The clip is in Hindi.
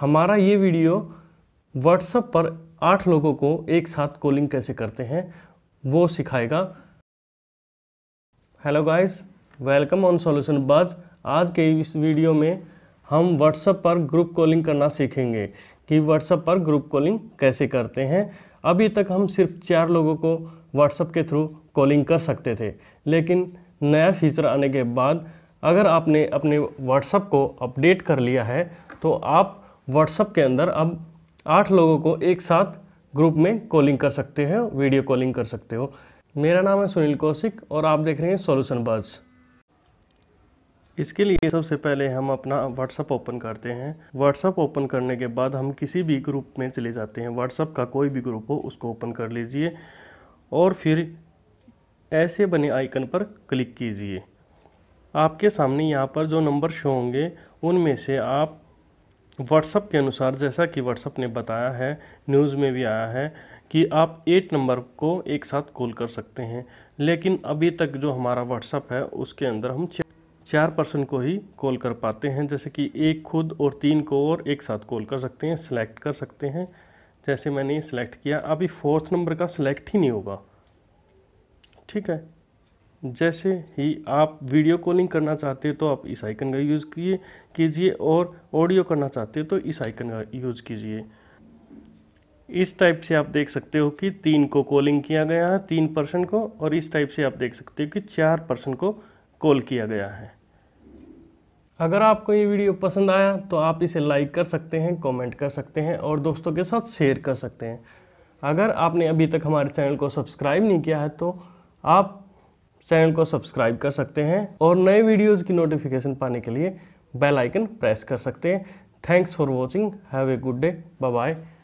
हमारा ये वीडियो व्हाट्सएप पर आठ लोगों को एक साथ कॉलिंग कैसे करते हैं वो सिखाएगा hello guys welcome on solution बाज आज के इस वीडियो में हम व्हाट्सएप पर ग्रुप कॉलिंग करना सीखेंगे कि व्हाट्सएप पर ग्रुप कॉलिंग कैसे करते हैं अभी तक हम सिर्फ चार लोगों को व्हाट्सएप के थ्रू कॉलिंग कर सकते थे लेकिन नया फीचर आने के बाद अगर आपने अपने व्हाट्सएप को अपडेट कर लिया है तो आप व्हाट्सअप के अंदर अब आठ लोगों को एक साथ ग्रुप में कॉलिंग कर सकते हैं वीडियो कॉलिंग कर सकते हो मेरा नाम है सुनील कौशिक और आप देख रहे हैं सोल्यूशन बाज़ इसके लिए सबसे पहले हम अपना व्हाट्सअप ओपन करते हैं व्हाट्सअप ओपन करने के बाद हम किसी भी ग्रुप में चले जाते हैं व्हाट्सअप का कोई भी ग्रुप हो उसको ओपन कर लीजिए और फिर ऐसे बने आइकन पर क्लिक कीजिए आपके सामने यहाँ पर जो नंबर शो होंगे उनमें से आप व्हाट्सअप के अनुसार जैसा कि व्हाट्सअप ने बताया है न्यूज़ में भी आया है कि आप एट नंबर को एक साथ कॉल कर सकते हैं लेकिन अभी तक जो हमारा व्हाट्सअप है उसके अंदर हम चार पर्सन को ही कॉल कर पाते हैं जैसे कि एक खुद और तीन को और एक साथ कॉल कर सकते हैं सिलेक्ट कर सकते हैं जैसे मैंने ये सिलेक्ट किया अभी फोर्थ नंबर का सिलेक्ट ही नहीं होगा ठीक है जैसे ही आप वीडियो कॉलिंग करना चाहते हो तो आप इस आइकन का यूज़ किए कीजिए और ऑडियो करना चाहते हो तो इस आइकन का यूज़ कीजिए इस टाइप से आप देख सकते हो कि तीन को कॉलिंग किया गया है तीन पर्सन को और इस टाइप से आप देख सकते हो कि चार पर्सन को कॉल किया गया है अगर आपको ये वीडियो पसंद आया तो आप इसे लाइक कर सकते हैं कमेंट कर सकते हैं और दोस्तों के साथ शेयर कर सकते हैं अगर आपने अभी तक हमारे चैनल को सब्सक्राइब नहीं किया है तो आप चैनल को सब्सक्राइब कर सकते हैं और नए वीडियोज़ की नोटिफिकेशन पाने के लिए बेल आइकन प्रेस कर सकते हैं thanks for watching have a good day bye